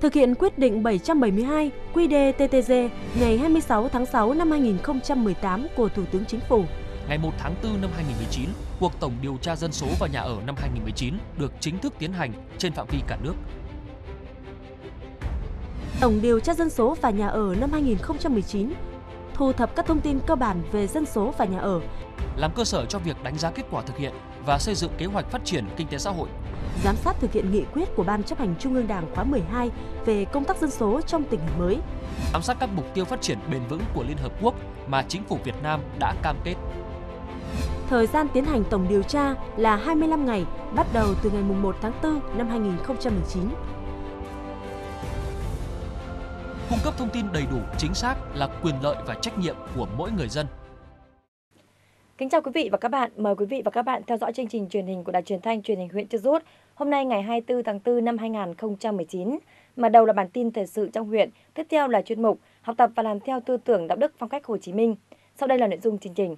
thực hiện quyết định 772 QĐ-TTG ngày 26 tháng 6 năm 2018 của Thủ tướng Chính phủ. Ngày 1 tháng 4 năm 2019, cuộc tổng điều tra dân số và nhà ở năm 2019 được chính thức tiến hành trên phạm vi cả nước. Tổng điều tra dân số và nhà ở năm 2019 thu thập các thông tin cơ bản về dân số và nhà ở, làm cơ sở cho việc đánh giá kết quả thực hiện và xây dựng kế hoạch phát triển kinh tế xã hội giám sát thực hiện nghị quyết của Ban chấp hành Trung ương Đảng khóa 12 về công tác dân số trong tình hình mới. Giám sát các mục tiêu phát triển bền vững của Liên Hợp Quốc mà chính phủ Việt Nam đã cam kết. Thời gian tiến hành tổng điều tra là 25 ngày, bắt đầu từ ngày 1 tháng 4 năm 2019. Cung cấp thông tin đầy đủ, chính xác là quyền lợi và trách nhiệm của mỗi người dân Kính chào quý vị và các bạn, mời quý vị và các bạn theo dõi chương trình truyền hình của Đài Truyền thanh Truyền hình huyện Chư Rút. Hôm nay ngày 24 tháng 4 năm 2019, mở đầu là bản tin thời sự trong huyện, tiếp theo là chuyên mục học tập và làm theo tư tưởng đạo đức phong cách Hồ Chí Minh. Sau đây là nội dung chương trình.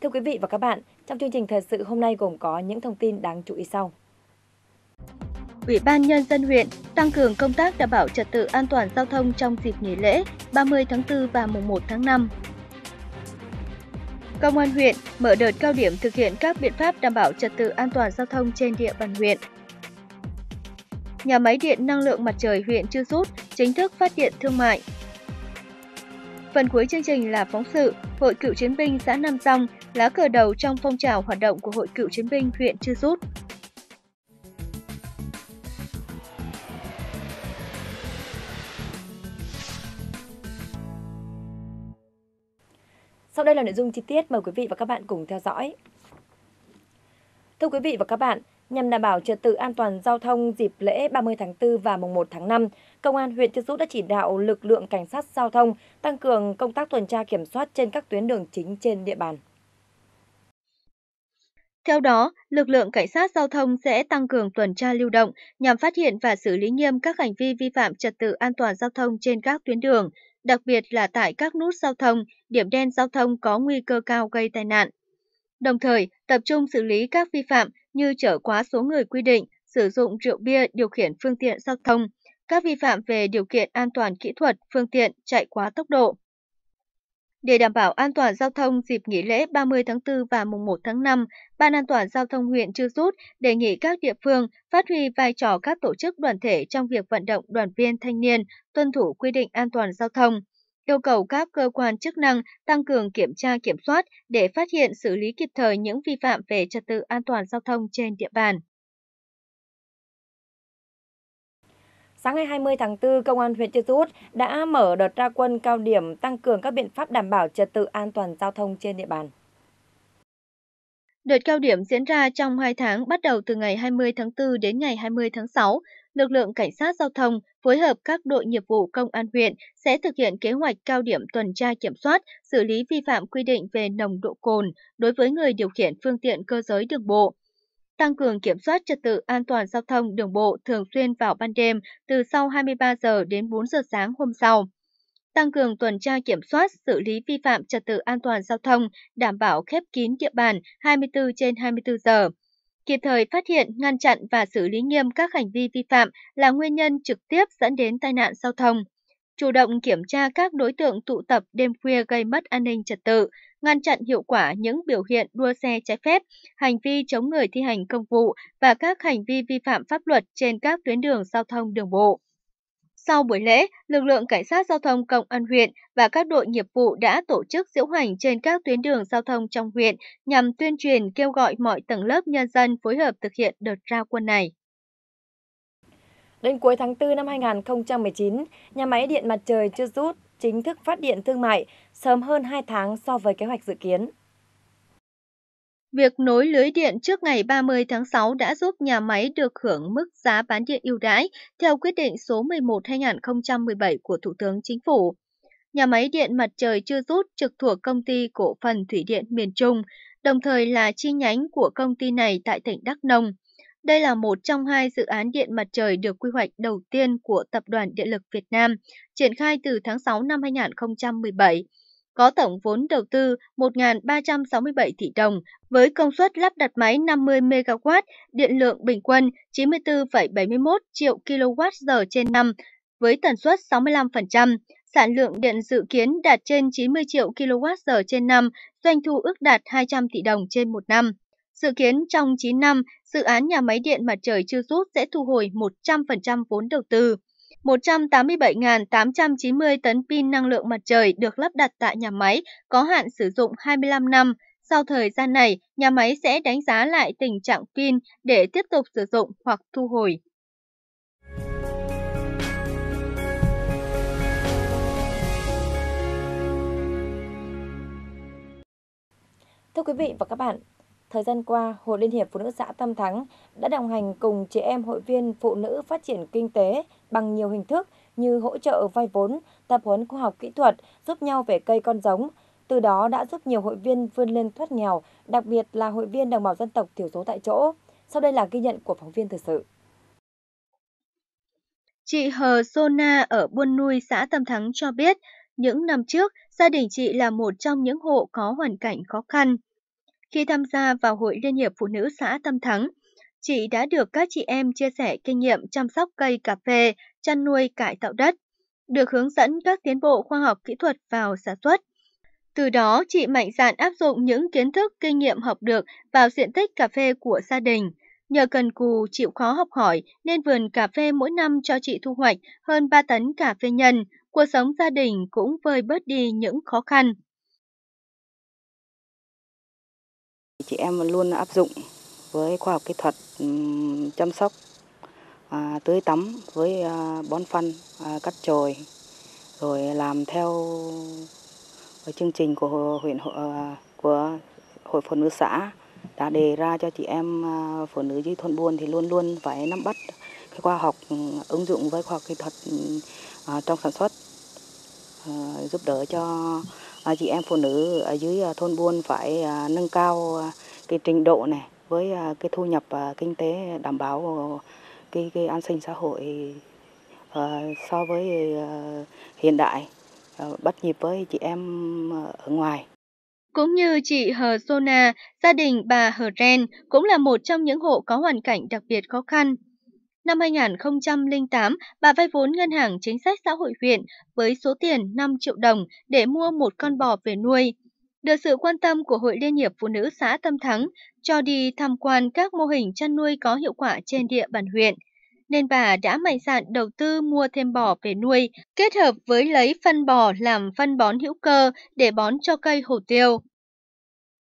Thưa quý vị và các bạn, trong chương trình thời sự hôm nay gồm có những thông tin đáng chú ý sau. Ủy ban Nhân dân huyện tăng cường công tác đảm bảo trật tự an toàn giao thông trong dịp nghỉ lễ 30 tháng 4 và mùng 1 tháng 5. Công an huyện mở đợt cao điểm thực hiện các biện pháp đảm bảo trật tự an toàn giao thông trên địa bàn huyện. Nhà máy điện năng lượng mặt trời huyện Chư Rút chính thức phát điện thương mại. Phần cuối chương trình là phóng sự Hội cựu chiến binh xã Nam Song lá cờ đầu trong phong trào hoạt động của Hội cựu chiến binh huyện Chư Rút. Sau đây là nội dung chi tiết mời quý vị và các bạn cùng theo dõi. Thưa quý vị và các bạn, nhằm đảm bảo trật tự an toàn giao thông dịp lễ 30 tháng 4 và mùng 1 tháng 5, Công an huyện Tiên Dũng đã chỉ đạo lực lượng cảnh sát giao thông tăng cường công tác tuần tra kiểm soát trên các tuyến đường chính trên địa bàn. Theo đó, lực lượng cảnh sát giao thông sẽ tăng cường tuần tra lưu động nhằm phát hiện và xử lý nghiêm các hành vi vi phạm trật tự an toàn giao thông trên các tuyến đường, đặc biệt là tại các nút giao thông, điểm đen giao thông có nguy cơ cao gây tai nạn. Đồng thời, tập trung xử lý các vi phạm như chở quá số người quy định, sử dụng rượu bia điều khiển phương tiện giao thông, các vi phạm về điều kiện an toàn kỹ thuật phương tiện chạy quá tốc độ. Để đảm bảo an toàn giao thông dịp nghỉ lễ 30 tháng 4 và mùng 1 tháng 5, Ban An toàn Giao thông huyện Chư Rút đề nghị các địa phương phát huy vai trò các tổ chức đoàn thể trong việc vận động đoàn viên thanh niên tuân thủ quy định an toàn giao thông yêu cầu các cơ quan chức năng tăng cường kiểm tra kiểm soát để phát hiện xử lý kịp thời những vi phạm về trật tự an toàn giao thông trên địa bàn. sáng ngày 20 tháng 4, Công an huyện Chư Rút đã mở đợt ra quân cao điểm tăng cường các biện pháp đảm bảo trật tự an toàn giao thông trên địa bàn. Đợt cao điểm diễn ra trong 2 tháng bắt đầu từ ngày 20 tháng 4 đến ngày 20 tháng 6. Lực lượng cảnh sát giao thông phối hợp các đội nghiệp vụ công an huyện sẽ thực hiện kế hoạch cao điểm tuần tra kiểm soát, xử lý vi phạm quy định về nồng độ cồn đối với người điều khiển phương tiện cơ giới đường bộ tăng cường kiểm soát trật tự an toàn giao thông đường bộ thường xuyên vào ban đêm từ sau 23 giờ đến 4 giờ sáng hôm sau tăng cường tuần tra kiểm soát, xử lý vi phạm trật tự an toàn giao thông, đảm bảo khép kín địa bàn 24 trên 24 giờ. Kịp thời phát hiện, ngăn chặn và xử lý nghiêm các hành vi vi phạm là nguyên nhân trực tiếp dẫn đến tai nạn giao thông chủ động kiểm tra các đối tượng tụ tập đêm khuya gây mất an ninh trật tự, ngăn chặn hiệu quả những biểu hiện đua xe trái phép, hành vi chống người thi hành công vụ và các hành vi vi phạm pháp luật trên các tuyến đường giao thông đường bộ. Sau buổi lễ, lực lượng cảnh sát giao thông công an huyện và các đội nghiệp vụ đã tổ chức diễu hành trên các tuyến đường giao thông trong huyện nhằm tuyên truyền kêu gọi mọi tầng lớp nhân dân phối hợp thực hiện đợt ra quân này. Đến cuối tháng 4 năm 2019, nhà máy điện mặt trời chưa rút chính thức phát điện thương mại sớm hơn 2 tháng so với kế hoạch dự kiến. Việc nối lưới điện trước ngày 30 tháng 6 đã giúp nhà máy được hưởng mức giá bán điện ưu đãi theo quyết định số 11/2017 của Thủ tướng Chính phủ. Nhà máy điện mặt trời chưa rút trực thuộc công ty cổ phần thủy điện miền Trung, đồng thời là chi nhánh của công ty này tại tỉnh Đắk Nông. Đây là một trong hai dự án điện mặt trời được quy hoạch đầu tiên của Tập đoàn Điện lực Việt Nam, triển khai từ tháng 6 năm 2017 có tổng vốn đầu tư 1.367 tỷ đồng với công suất lắp đặt máy 50 MW, điện lượng bình quân 94,71 triệu kWh trên năm với tần suất 65%, sản lượng điện dự kiến đạt trên 90 triệu kWh trên năm, doanh thu ước đạt 200 tỷ đồng trên một năm. Dự kiến trong 9 năm, dự án nhà máy điện mặt trời chưa rút sẽ thu hồi 100% vốn đầu tư. 187.890 tấn pin năng lượng mặt trời được lắp đặt tại nhà máy có hạn sử dụng 25 năm. Sau thời gian này, nhà máy sẽ đánh giá lại tình trạng pin để tiếp tục sử dụng hoặc thu hồi. Thưa quý vị và các bạn, Thời gian qua, Hội Liên hiệp Phụ nữ xã Tam Thắng đã đồng hành cùng chị em hội viên phụ nữ phát triển kinh tế bằng nhiều hình thức như hỗ trợ vay vốn, tập huấn khoa học kỹ thuật, giúp nhau về cây con giống. Từ đó đã giúp nhiều hội viên vươn lên thoát nghèo, đặc biệt là hội viên đồng bào dân tộc thiểu số tại chỗ. Sau đây là ghi nhận của phóng viên thời sự. Chị Hờ Sona ở Buôn Nui xã Tam Thắng cho biết, những năm trước, gia đình chị là một trong những hộ có hoàn cảnh khó khăn. Khi tham gia vào Hội Liên hiệp Phụ nữ xã Tâm Thắng, chị đã được các chị em chia sẻ kinh nghiệm chăm sóc cây cà phê, chăn nuôi cải tạo đất, được hướng dẫn các tiến bộ khoa học kỹ thuật vào sản xuất. Từ đó, chị mạnh dạn áp dụng những kiến thức kinh nghiệm học được vào diện tích cà phê của gia đình. Nhờ cần cù chịu khó học hỏi nên vườn cà phê mỗi năm cho chị thu hoạch hơn 3 tấn cà phê nhân, cuộc sống gia đình cũng vơi bớt đi những khó khăn. chị em luôn áp dụng với khoa học kỹ thuật chăm sóc à, tưới tắm với à, bón phân à, cắt chồi rồi làm theo chương trình của huyện của hội phụ nữ xã đã đề ra cho chị em phụ nữ dưới thôn buôn thì luôn luôn phải nắm bắt cái khoa học ứng dụng với khoa học kỹ thuật trong sản xuất giúp đỡ cho Ờ, chị em phụ nữ ở dưới ờ, thôn buôn phải ờ, nâng cao cái trình độ này với cái thu nhập kinh tế đảm bảo cái, cái an sinh xã hội so với hiện đại bắt nhịp với chị em ở ngoài. Cũng như chị Hờ Sona, gia đình bà Hờ Ren cũng là một trong những hộ có hoàn cảnh đặc biệt khó khăn. Năm 2008, bà vay vốn Ngân hàng Chính sách Xã hội huyện với số tiền 5 triệu đồng để mua một con bò về nuôi. Được sự quan tâm của Hội Liên hiệp Phụ nữ xã Tâm Thắng cho đi tham quan các mô hình chăn nuôi có hiệu quả trên địa bàn huyện nên bà đã mạnh dạn đầu tư mua thêm bò về nuôi, kết hợp với lấy phân bò làm phân bón hữu cơ để bón cho cây hồ tiêu.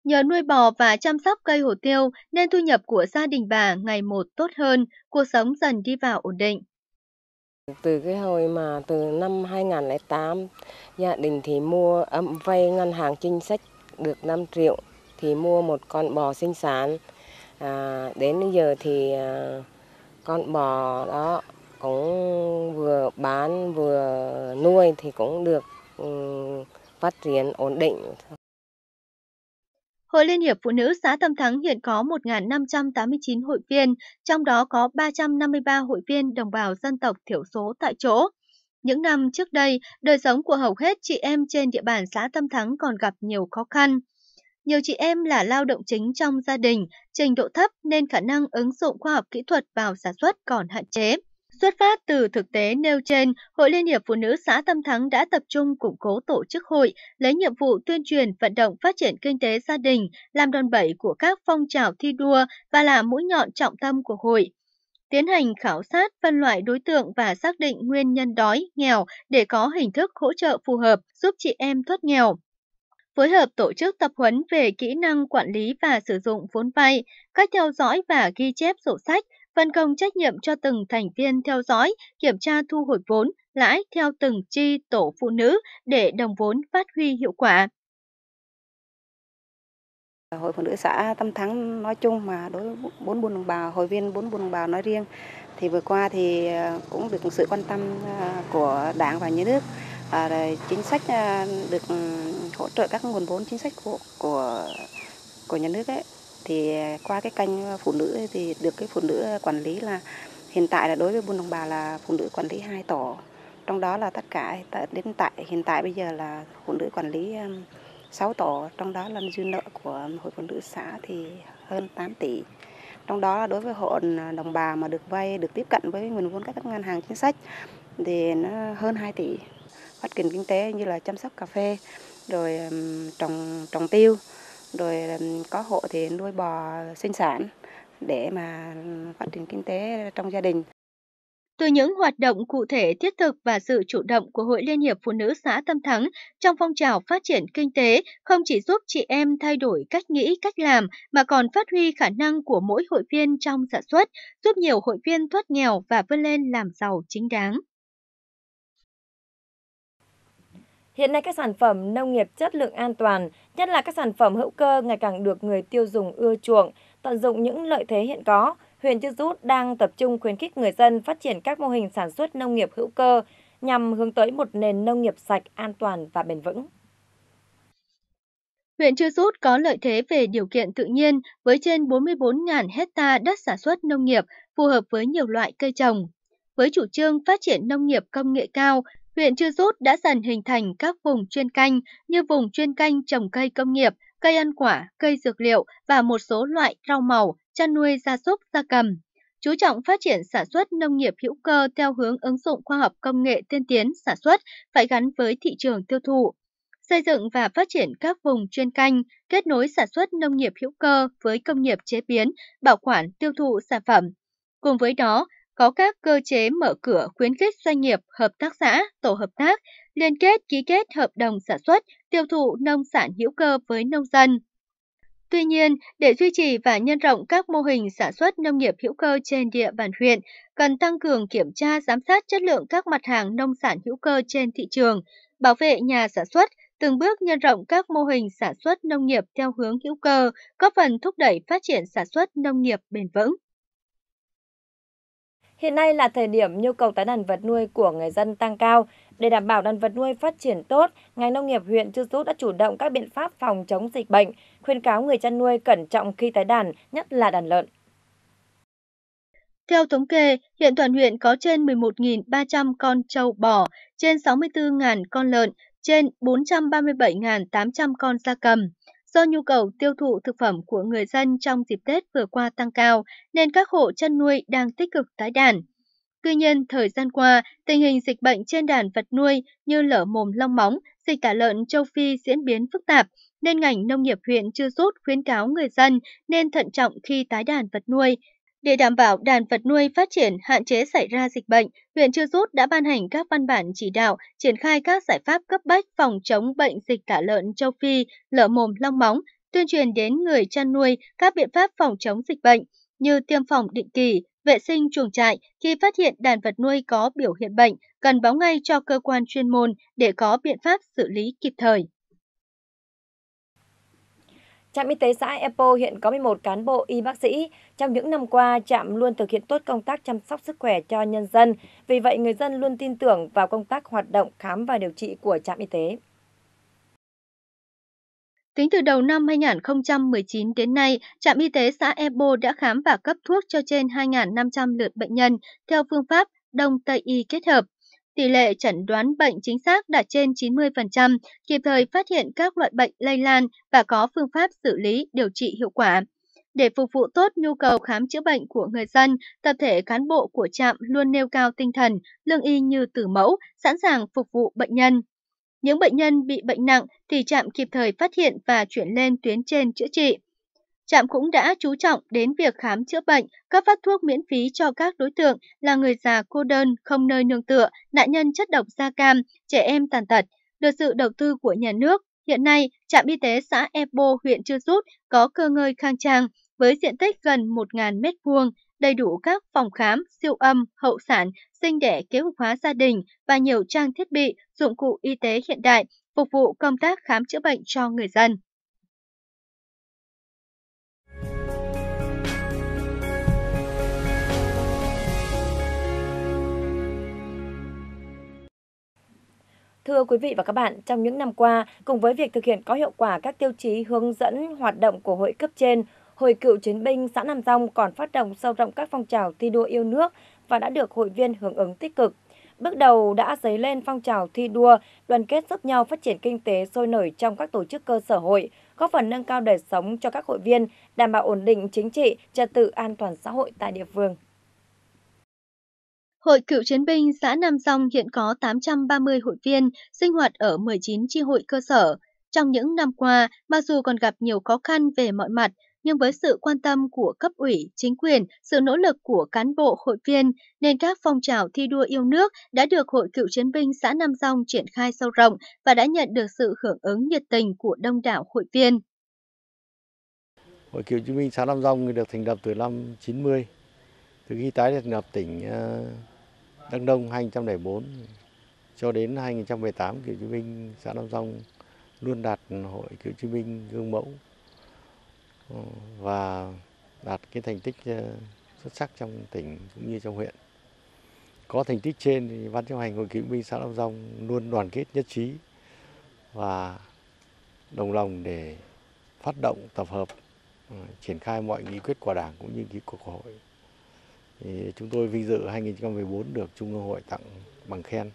Nhờ nuôi bò và chăm sóc cây hồ tiêu nên thu nhập của gia đình bà ngày một tốt hơn, cuộc sống dần đi vào ổn định. Từ cái hồi mà từ năm 2008, gia đình thì mua ấm vay ngân hàng chính sách được 5 triệu thì mua một con bò sinh sản. À, đến bây giờ thì à, con bò đó cũng vừa bán vừa nuôi thì cũng được ừ, phát triển ổn định. Hội Liên hiệp Phụ nữ xã Tâm Thắng hiện có 1.589 hội viên, trong đó có 353 hội viên đồng bào dân tộc thiểu số tại chỗ. Những năm trước đây, đời sống của hầu hết chị em trên địa bàn xã Tâm Thắng còn gặp nhiều khó khăn. Nhiều chị em là lao động chính trong gia đình, trình độ thấp nên khả năng ứng dụng khoa học kỹ thuật vào sản xuất còn hạn chế. Xuất phát từ thực tế nêu trên, Hội Liên hiệp Phụ nữ xã Tâm Thắng đã tập trung củng cố tổ chức hội, lấy nhiệm vụ tuyên truyền vận động phát triển kinh tế gia đình, làm đòn bẩy của các phong trào thi đua và là mũi nhọn trọng tâm của hội. Tiến hành khảo sát, phân loại đối tượng và xác định nguyên nhân đói, nghèo để có hình thức hỗ trợ phù hợp giúp chị em thoát nghèo phối hợp tổ chức tập huấn về kỹ năng quản lý và sử dụng vốn vay, cách theo dõi và ghi chép sổ sách, phân công trách nhiệm cho từng thành viên theo dõi, kiểm tra thu hồi vốn, lãi theo từng chi tổ phụ nữ để đồng vốn phát huy hiệu quả. Hội phụ nữ xã Tâm Thắng nói chung mà đối với bốn buôn đồng bào, hội viên bốn buôn đồng bào nói riêng thì vừa qua thì à, cũng được sự quan tâm à, của Đảng và nhà nước à, chính sách được ừ, hỗ trợ các nguồn vốn chính sách của của của nhà nước ấy thì à, qua cái kênh à, phụ nữ thì được cái phụ nữ à, quản lý là hiện tại là đối với buôn đồng bào là phụ nữ quản lý hai tổ trong đó là tất cả đến tại hiện tại bây giờ là phụ nữ quản lý 6 tổ trong đó là dư nợ của hội phụ nữ xã thì hơn 8 tỷ trong đó là đối với hộ đồng bào mà được vay được tiếp cận với nguồn vốn các ngân hàng chính sách thì nó hơn 2 tỷ phát triển kinh tế như là chăm sóc cà phê rồi trồng trồng tiêu rồi có hộ thì nuôi bò sinh sản để mà phát triển kinh tế trong gia đình. Từ những hoạt động cụ thể thiết thực và sự chủ động của Hội Liên hiệp Phụ nữ xã Tâm Thắng trong phong trào phát triển kinh tế không chỉ giúp chị em thay đổi cách nghĩ, cách làm mà còn phát huy khả năng của mỗi hội viên trong sản xuất, giúp nhiều hội viên thoát nghèo và vươn lên làm giàu chính đáng. Hiện nay các sản phẩm nông nghiệp chất lượng an toàn, nhất là các sản phẩm hữu cơ ngày càng được người tiêu dùng ưa chuộng, tận dụng những lợi thế hiện có. Huyện Chư Rút đang tập trung khuyến khích người dân phát triển các mô hình sản xuất nông nghiệp hữu cơ nhằm hướng tới một nền nông nghiệp sạch, an toàn và bền vững. Huyện Chư Rút có lợi thế về điều kiện tự nhiên với trên 44.000 hecta đất sản xuất nông nghiệp phù hợp với nhiều loại cây trồng. Với chủ trương phát triển nông nghiệp công nghệ cao, huyện Chư Rút đã dần hình thành các vùng chuyên canh như vùng chuyên canh trồng cây công nghiệp, cây ăn quả, cây dược liệu và một số loại rau màu, chăn nuôi gia súc, gia cầm. Chú trọng phát triển sản xuất nông nghiệp hữu cơ theo hướng ứng dụng khoa học công nghệ tiên tiến sản xuất phải gắn với thị trường tiêu thụ. Xây dựng và phát triển các vùng chuyên canh, kết nối sản xuất nông nghiệp hữu cơ với công nghiệp chế biến, bảo quản tiêu thụ sản phẩm. Cùng với đó, có các cơ chế mở cửa khuyến khích doanh nghiệp, hợp tác xã, tổ hợp tác liên kết ký kết hợp đồng sản xuất, tiêu thụ nông sản hữu cơ với nông dân. Tuy nhiên, để duy trì và nhân rộng các mô hình sản xuất nông nghiệp hữu cơ trên địa bàn huyện, cần tăng cường kiểm tra giám sát chất lượng các mặt hàng nông sản hữu cơ trên thị trường, bảo vệ nhà sản xuất, từng bước nhân rộng các mô hình sản xuất nông nghiệp theo hướng hữu cơ, góp phần thúc đẩy phát triển sản xuất nông nghiệp bền vững. Hiện nay là thời điểm nhu cầu tái đàn vật nuôi của người dân tăng cao. Để đảm bảo đàn vật nuôi phát triển tốt, ngành nông nghiệp huyện Chư Sút đã chủ động các biện pháp phòng chống dịch bệnh, khuyên cáo người chăn nuôi cẩn trọng khi tái đàn, nhất là đàn lợn. Theo thống kê, hiện toàn huyện có trên 11.300 con trâu bò, trên 64.000 con lợn, trên 437.800 con gia cầm. Do nhu cầu tiêu thụ thực phẩm của người dân trong dịp Tết vừa qua tăng cao nên các hộ chăn nuôi đang tích cực tái đàn. Tuy nhiên, thời gian qua, tình hình dịch bệnh trên đàn vật nuôi như lở mồm long móng, dịch tả lợn châu Phi diễn biến phức tạp, nên ngành nông nghiệp huyện chưa rút khuyến cáo người dân nên thận trọng khi tái đàn vật nuôi, để đảm bảo đàn vật nuôi phát triển hạn chế xảy ra dịch bệnh, huyện Chư Rút đã ban hành các văn bản chỉ đạo triển khai các giải pháp cấp bách phòng chống bệnh dịch tả lợn châu Phi, lở mồm long móng, tuyên truyền đến người chăn nuôi các biện pháp phòng chống dịch bệnh như tiêm phòng định kỳ, vệ sinh chuồng trại khi phát hiện đàn vật nuôi có biểu hiện bệnh cần báo ngay cho cơ quan chuyên môn để có biện pháp xử lý kịp thời. Trạm y tế xã Epo hiện có 11 cán bộ y bác sĩ. Trong những năm qua, trạm luôn thực hiện tốt công tác chăm sóc sức khỏe cho nhân dân. Vì vậy, người dân luôn tin tưởng vào công tác hoạt động khám và điều trị của trạm y tế. Tính từ đầu năm 2019 đến nay, trạm y tế xã Epo đã khám và cấp thuốc cho trên 2.500 lượt bệnh nhân theo phương pháp Đông Tây Y kết hợp tỷ lệ chẩn đoán bệnh chính xác đạt trên 90%, kịp thời phát hiện các loại bệnh lây lan và có phương pháp xử lý điều trị hiệu quả. Để phục vụ tốt nhu cầu khám chữa bệnh của người dân, tập thể cán bộ của trạm luôn nêu cao tinh thần, lương y như tử mẫu, sẵn sàng phục vụ bệnh nhân. Những bệnh nhân bị bệnh nặng thì trạm kịp thời phát hiện và chuyển lên tuyến trên chữa trị trạm cũng đã chú trọng đến việc khám chữa bệnh, cấp phát thuốc miễn phí cho các đối tượng là người già cô đơn, không nơi nương tựa, nạn nhân chất độc da cam, trẻ em tàn tật. Được sự đầu tư của nhà nước, hiện nay trạm y tế xã Epo huyện Chư Rút có cơ ngơi khang trang với diện tích gần 1.000 m2, đầy đủ các phòng khám, siêu âm, hậu sản, sinh đẻ kế hoạch hóa gia đình và nhiều trang thiết bị, dụng cụ y tế hiện đại phục vụ công tác khám chữa bệnh cho người dân. Thưa quý vị và các bạn, trong những năm qua, cùng với việc thực hiện có hiệu quả các tiêu chí hướng dẫn hoạt động của hội cấp trên, Hội cựu chiến binh xã Nam Dòng còn phát động sâu rộng các phong trào thi đua yêu nước và đã được hội viên hưởng ứng tích cực. Bước đầu đã dấy lên phong trào thi đua, đoàn kết giúp nhau phát triển kinh tế sôi nổi trong các tổ chức cơ sở hội, góp phần nâng cao đời sống cho các hội viên, đảm bảo ổn định chính trị, trật tự an toàn xã hội tại địa phương. Hội cựu chiến binh xã Nam Song hiện có 830 hội viên sinh hoạt ở 19 chi hội cơ sở. Trong những năm qua, mặc dù còn gặp nhiều khó khăn về mọi mặt, nhưng với sự quan tâm của cấp ủy, chính quyền, sự nỗ lực của cán bộ hội viên, nên các phong trào thi đua yêu nước đã được Hội cựu chiến binh xã Nam Song triển khai sâu rộng và đã nhận được sự hưởng ứng nhiệt tình của đông đảo hội viên. Hội cựu chiến binh xã Nam Dòng được thành lập từ năm 90, từ khi tái thành lập tỉnh ờ, Đăng Đông 2004 cho đến 2018 cựu chiến binh xã Nam Song luôn đạt hội cựu chiến binh gương mẫu ờ, và đạt cái thành tích ờ, xuất sắc trong tỉnh cũng như trong huyện. Có thành tích trên thì ban chấp hành hội cựu binh xã Long Dông luôn đoàn kết nhất trí và đồng lòng để phát động tập hợp ờ, triển khai mọi nghị quyết của Đảng cũng như nghị quyết của Hội. Thì chúng tôi vinh dự 2014 được Trung ương hội tặng bằng khen.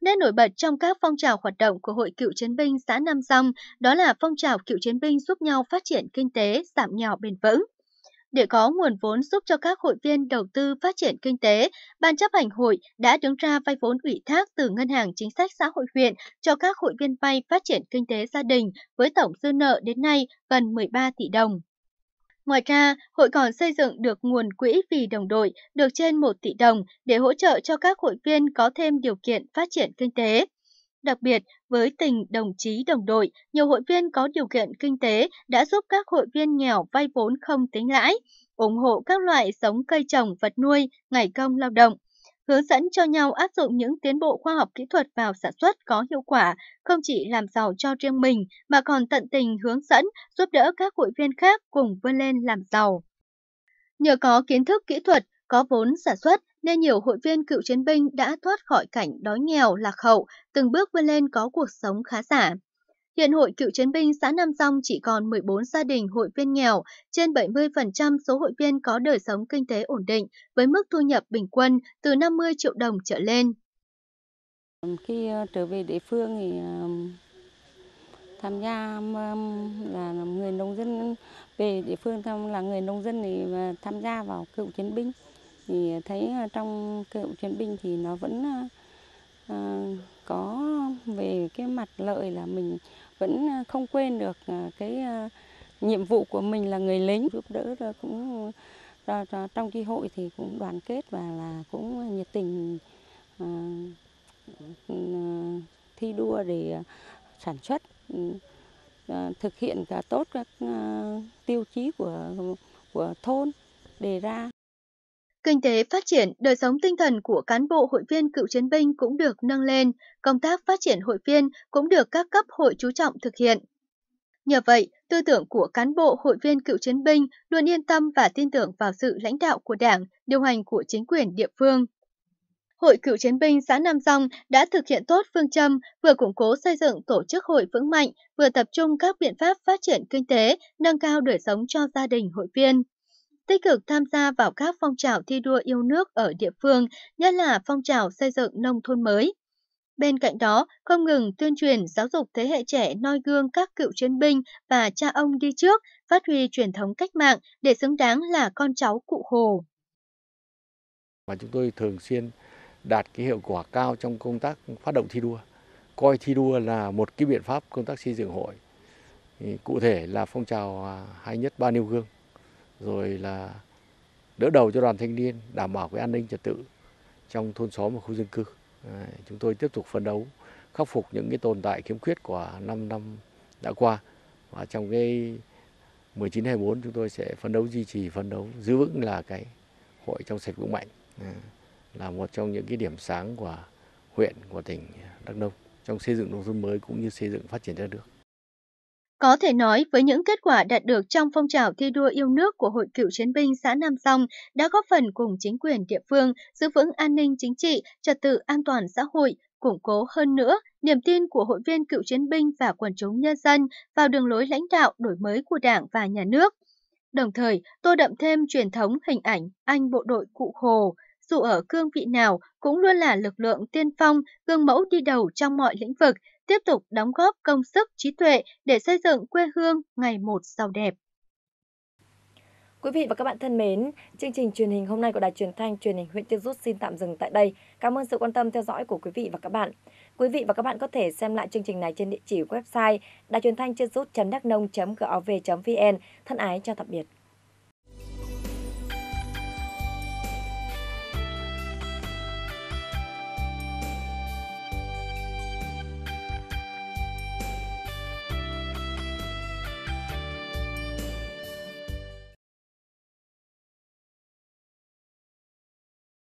Nét nổi bật trong các phong trào hoạt động của Hội Cựu Chiến binh xã Nam Song đó là phong trào cựu chiến binh giúp nhau phát triển kinh tế, giảm nghèo bền vững. Để có nguồn vốn giúp cho các hội viên đầu tư phát triển kinh tế, Ban chấp hành hội đã đứng ra vay vốn ủy thác từ Ngân hàng Chính sách Xã hội huyện cho các hội viên vay phát triển kinh tế gia đình với tổng dư nợ đến nay gần 13 tỷ đồng. Ngoài ra, hội còn xây dựng được nguồn quỹ vì đồng đội được trên 1 tỷ đồng để hỗ trợ cho các hội viên có thêm điều kiện phát triển kinh tế. Đặc biệt, với tình đồng chí đồng đội, nhiều hội viên có điều kiện kinh tế đã giúp các hội viên nghèo vay vốn không tính lãi, ủng hộ các loại giống cây trồng vật nuôi, ngày công lao động hướng dẫn cho nhau áp dụng những tiến bộ khoa học kỹ thuật vào sản xuất có hiệu quả, không chỉ làm giàu cho riêng mình mà còn tận tình hướng dẫn, giúp đỡ các hội viên khác cùng vươn lên làm giàu. Nhờ có kiến thức kỹ thuật, có vốn sản xuất nên nhiều hội viên cựu chiến binh đã thoát khỏi cảnh đói nghèo lạc hậu, từng bước vươn lên có cuộc sống khá giả. Hiện Hội Cựu Chiến binh xã Nam Song chỉ còn 14 gia đình hội viên nghèo, trên 70% số hội viên có đời sống kinh tế ổn định với mức thu nhập bình quân từ 50 triệu đồng trở lên. Khi ờ, trở về địa phương thì ờ, tham gia là người nông dân về địa phương tham là người nông dân thì ờ, tham gia vào cựu chiến binh thì thấy trong cựu chiến binh thì nó vẫn Ờ, có về cái mặt lợi là mình vẫn ờ, không quên được ờ, cái nhiệm vụ của mình là người lính giúp đỡ cũng trong chi hội thì cũng đoàn kết và là cũng nhiệt tình ừ, thi đua để sản xuất ừ, thực hiện cả tốt các tiêu chí của của thôn đề ra Kinh tế phát triển, đời sống tinh thần của cán bộ hội viên cựu chiến binh cũng được nâng lên, công tác phát triển hội viên cũng được các cấp hội chú trọng thực hiện. Nhờ vậy, tư tưởng của cán bộ hội viên cựu chiến binh luôn yên tâm và tin tưởng vào sự lãnh đạo của Đảng, điều hành của chính quyền địa phương. Hội cựu chiến binh xã Nam Song đã thực hiện tốt phương châm vừa củng cố xây dựng tổ chức hội vững mạnh, vừa tập trung các biện pháp phát triển kinh tế, nâng cao đời sống cho gia đình hội viên tích cực tham gia vào các phong trào thi đua yêu nước ở địa phương, nhất là phong trào xây dựng nông thôn mới. Bên cạnh đó, không ngừng tuyên truyền giáo dục thế hệ trẻ noi gương các cựu chiến binh và cha ông đi trước, phát huy truyền thống cách mạng để xứng đáng là con cháu cụ Hồ. Và chúng tôi thường xuyên đạt cái hiệu quả cao trong công tác phát động thi đua, coi thi đua là một cái biện pháp công tác xây dựng hội. Cụ thể là phong trào à, hai nhất ba nêu gương rồi là đỡ đầu cho đoàn thanh niên đảm bảo cái an ninh trật tự trong thôn xóm và khu dân cư. chúng tôi tiếp tục phấn đấu khắc phục những cái tồn tại khiếm khuyết của 5 năm đã qua và trong cái 19 24 chúng tôi sẽ phấn đấu duy trì phấn đấu giữ vững là cái hội trong sạch vững mạnh là một trong những cái điểm sáng của huyện của tỉnh Đắk Nông trong xây dựng nông thôn mới cũng như xây dựng phát triển đất nước. Có thể nói, với những kết quả đạt được trong phong trào thi đua yêu nước của Hội cựu chiến binh xã Nam Song đã góp phần cùng chính quyền địa phương giữ vững an ninh chính trị, trật tự an toàn xã hội, củng cố hơn nữa niềm tin của hội viên cựu chiến binh và quần chúng nhân dân vào đường lối lãnh đạo đổi mới của Đảng và Nhà nước. Đồng thời, tô đậm thêm truyền thống hình ảnh anh bộ đội cụ Hồ, dù ở cương vị nào cũng luôn là lực lượng tiên phong, gương mẫu đi đầu trong mọi lĩnh vực, tiếp tục đóng góp công sức trí tuệ để xây dựng quê hương ngày một giàu đẹp. Quý vị và các bạn thân mến, chương trình truyền hình hôm nay của Đài Truyền thanh Truyền hình huyện Tiên Rút xin tạm dừng tại đây. Cảm ơn sự quan tâm theo dõi của quý vị và các bạn. Quý vị và các bạn có thể xem lại chương trình này trên địa chỉ website đài truyền thanh trên rút đắk nông gov vn Thân ái chào tạm biệt.